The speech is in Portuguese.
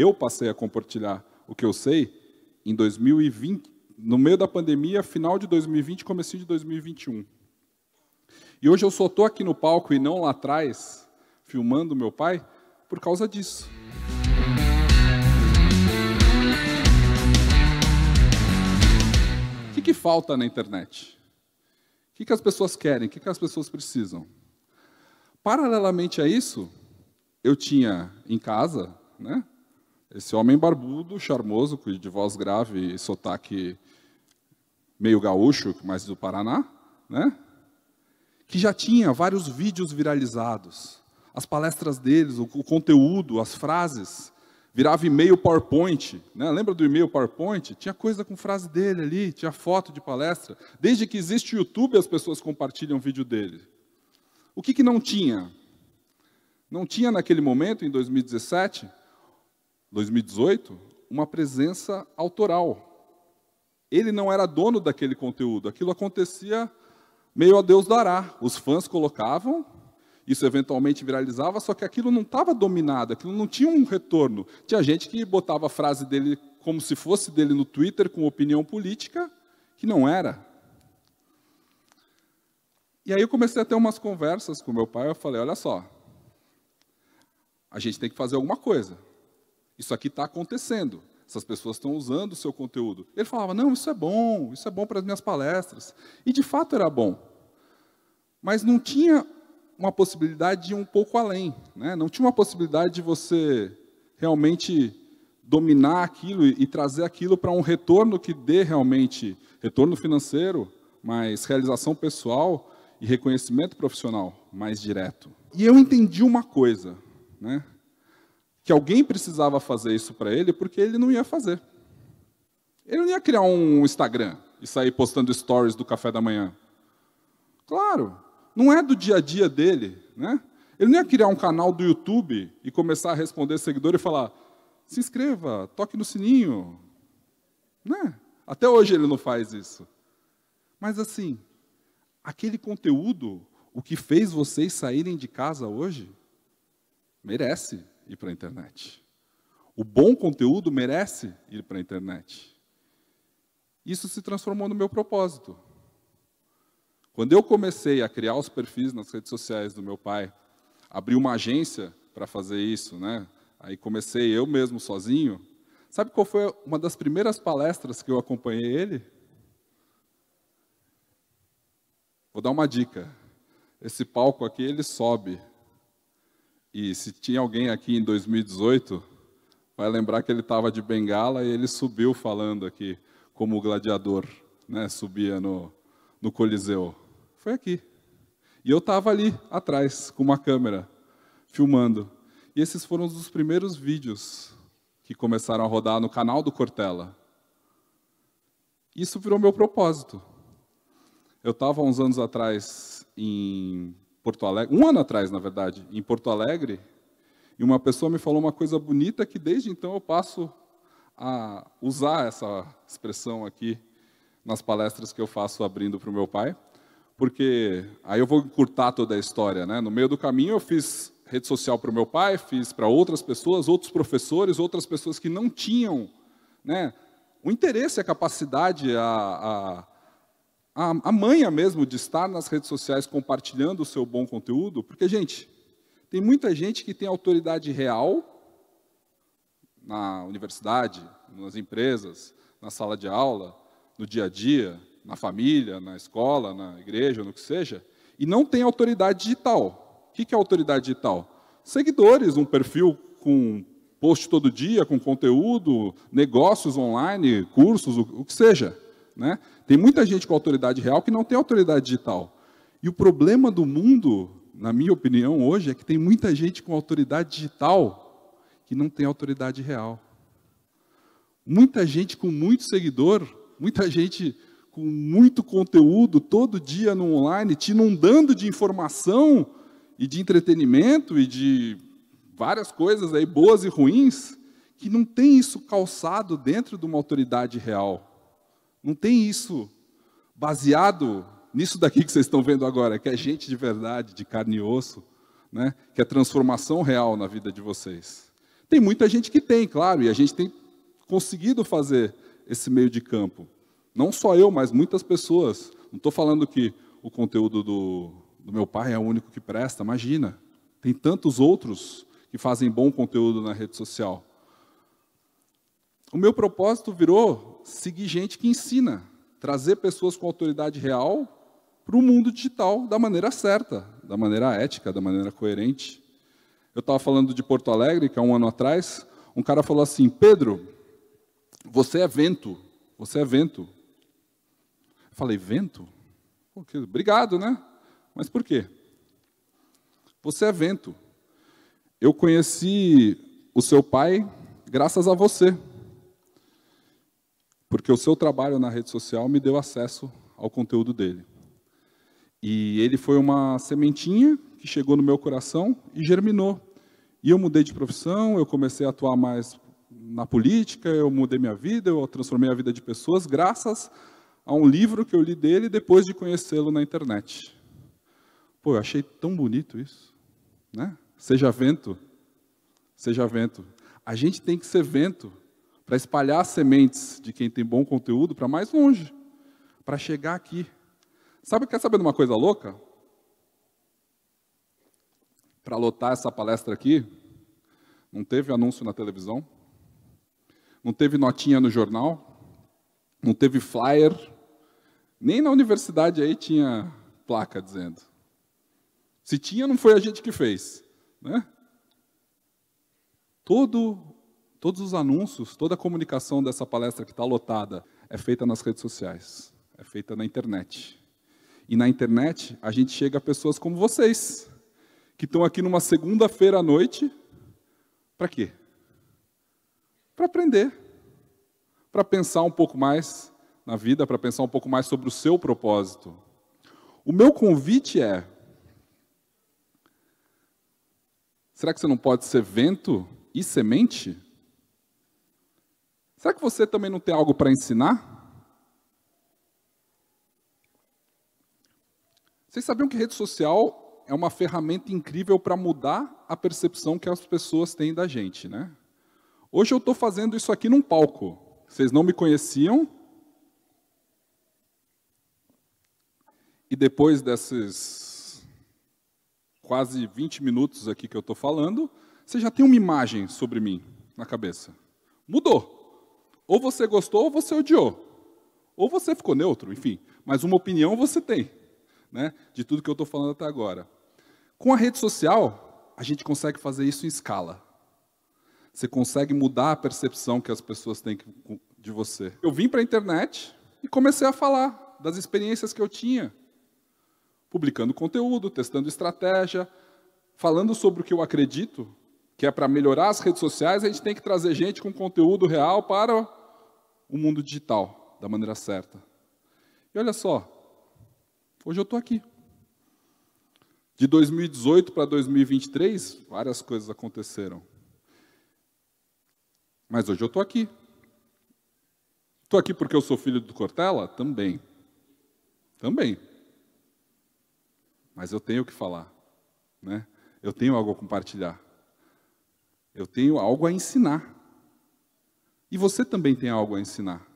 eu passei a compartilhar o que eu sei em 2020, no meio da pandemia, final de 2020, comecinho de 2021. E hoje eu só estou aqui no palco e não lá atrás, filmando meu pai, por causa disso. O que, que falta na internet? O que, que as pessoas querem? O que, que as pessoas precisam? Paralelamente a isso, eu tinha em casa, né? Esse homem barbudo, charmoso, de voz grave e sotaque meio gaúcho, mas do Paraná, né? que já tinha vários vídeos viralizados. As palestras deles, o, o conteúdo, as frases, virava e-mail PowerPoint. Né? Lembra do e-mail PowerPoint? Tinha coisa com frase dele ali, tinha foto de palestra. Desde que existe o YouTube, as pessoas compartilham vídeo dele. O que, que não tinha? Não tinha naquele momento, em 2017, 2018, uma presença autoral. Ele não era dono daquele conteúdo, aquilo acontecia meio a Deus dará. Os fãs colocavam, isso eventualmente viralizava, só que aquilo não estava dominado, aquilo não tinha um retorno. Tinha gente que botava a frase dele como se fosse dele no Twitter com opinião política, que não era. E aí eu comecei a ter umas conversas com meu pai, eu falei, olha só, a gente tem que fazer alguma coisa. Isso aqui está acontecendo. Essas pessoas estão usando o seu conteúdo. Ele falava: Não, isso é bom, isso é bom para as minhas palestras. E de fato era bom. Mas não tinha uma possibilidade de ir um pouco além. Né? Não tinha uma possibilidade de você realmente dominar aquilo e, e trazer aquilo para um retorno que dê realmente retorno financeiro, mas realização pessoal e reconhecimento profissional mais direto. E eu entendi uma coisa, né? que alguém precisava fazer isso para ele porque ele não ia fazer. Ele não ia criar um Instagram e sair postando stories do café da manhã. Claro, não é do dia a dia dele, né? Ele não ia criar um canal do YouTube e começar a responder seguidor e falar: se inscreva, toque no sininho. Né? Até hoje ele não faz isso. Mas assim, aquele conteúdo, o que fez vocês saírem de casa hoje, merece ir para a internet. O bom conteúdo merece ir para a internet. Isso se transformou no meu propósito. Quando eu comecei a criar os perfis nas redes sociais do meu pai, abri uma agência para fazer isso, né? Aí comecei eu mesmo sozinho. Sabe qual foi uma das primeiras palestras que eu acompanhei ele? Vou dar uma dica. Esse palco aqui ele sobe e se tinha alguém aqui em 2018, vai lembrar que ele estava de bengala e ele subiu falando aqui como o gladiador, né? Subia no, no Coliseu. Foi aqui. E eu estava ali atrás com uma câmera filmando. E esses foram os dos primeiros vídeos que começaram a rodar no canal do Cortella. Isso virou meu propósito. Eu estava uns anos atrás em Porto Alegre, um ano atrás, na verdade, em Porto Alegre, e uma pessoa me falou uma coisa bonita que desde então eu passo a usar essa expressão aqui nas palestras que eu faço abrindo para o meu pai, porque aí eu vou encurtar toda a história, né? No meio do caminho eu fiz rede social para o meu pai, fiz para outras pessoas, outros professores, outras pessoas que não tinham, né? O interesse, a capacidade, a, a a, manha mesmo de estar nas redes sociais compartilhando o seu bom conteúdo, porque, gente, tem muita gente que tem autoridade real na universidade, nas empresas, na sala de aula, no dia a dia, na família, na escola, na igreja, no que seja, e não tem autoridade digital. O que é autoridade digital? Seguidores, um perfil com post todo dia, com conteúdo, negócios online, cursos, o que seja. Né? Tem muita gente com autoridade real que não tem autoridade digital. E o problema do mundo, na minha opinião, hoje, é que tem muita gente com autoridade digital que não tem autoridade real. Muita gente com muito seguidor, muita gente com muito conteúdo todo dia no online, te inundando de informação e de entretenimento e de várias coisas aí boas e ruins, que não tem isso calçado dentro de uma autoridade real. Não tem isso baseado nisso daqui que vocês estão vendo agora, que é gente de verdade, de carne e osso, né? que é transformação real na vida de vocês. Tem muita gente que tem, claro, e a gente tem conseguido fazer esse meio de campo. Não só eu, mas muitas pessoas. Não estou falando que o conteúdo do, do meu pai é o único que presta, imagina. Tem tantos outros que fazem bom conteúdo na rede social. O meu propósito virou seguir gente que ensina, trazer pessoas com autoridade real para o mundo digital da maneira certa, da maneira ética, da maneira coerente. Eu estava falando de Porto Alegre, que há um ano atrás, um cara falou assim: Pedro, você é vento, você é vento. Eu falei: vento? Pô, que... Obrigado, né? Mas por quê? Você é vento. Eu conheci o seu pai graças a você porque o seu trabalho na rede social me deu acesso ao conteúdo dele. E ele foi uma sementinha que chegou no meu coração e germinou. E eu mudei de profissão, eu comecei a atuar mais na política, eu mudei minha vida, eu transformei a vida de pessoas graças a um livro que eu li dele depois de conhecê-lo na internet. Pô, eu achei tão bonito isso, né? Seja vento, seja vento. A gente tem que ser vento para espalhar sementes de quem tem bom conteúdo para mais longe, para chegar aqui. Sabe, quer saber de uma coisa louca? Para lotar essa palestra aqui, não teve anúncio na televisão, não teve notinha no jornal, não teve flyer, nem na universidade aí tinha placa dizendo. Se tinha, não foi a gente que fez. Né? Todo Todos os anúncios, toda a comunicação dessa palestra que está lotada é feita nas redes sociais, é feita na internet. E na internet a gente chega a pessoas como vocês, que estão aqui numa segunda-feira à noite, para quê? Para aprender, para pensar um pouco mais na vida, para pensar um pouco mais sobre o seu propósito. O meu convite é: será que você não pode ser vento e semente? Será que você também não tem algo para ensinar? Vocês sabiam que rede social é uma ferramenta incrível para mudar a percepção que as pessoas têm da gente, né? Hoje eu estou fazendo isso aqui num palco. Vocês não me conheciam. E depois desses quase 20 minutos aqui que eu estou falando, você já tem uma imagem sobre mim na cabeça. Mudou. Ou você gostou ou você odiou. Ou você ficou neutro, enfim. Mas uma opinião você tem, né? De tudo que eu estou falando até agora. Com a rede social, a gente consegue fazer isso em escala. Você consegue mudar a percepção que as pessoas têm de você. Eu vim para a internet e comecei a falar das experiências que eu tinha, publicando conteúdo, testando estratégia, falando sobre o que eu acredito, que é para melhorar as redes sociais, a gente tem que trazer gente com conteúdo real para o mundo digital da maneira certa. E olha só, hoje eu estou aqui. De 2018 para 2023, várias coisas aconteceram. Mas hoje eu estou aqui. Estou aqui porque eu sou filho do Cortella? Também. Também. Mas eu tenho o que falar. Né? Eu tenho algo a compartilhar. Eu tenho algo a ensinar. E você também tem algo a ensinar.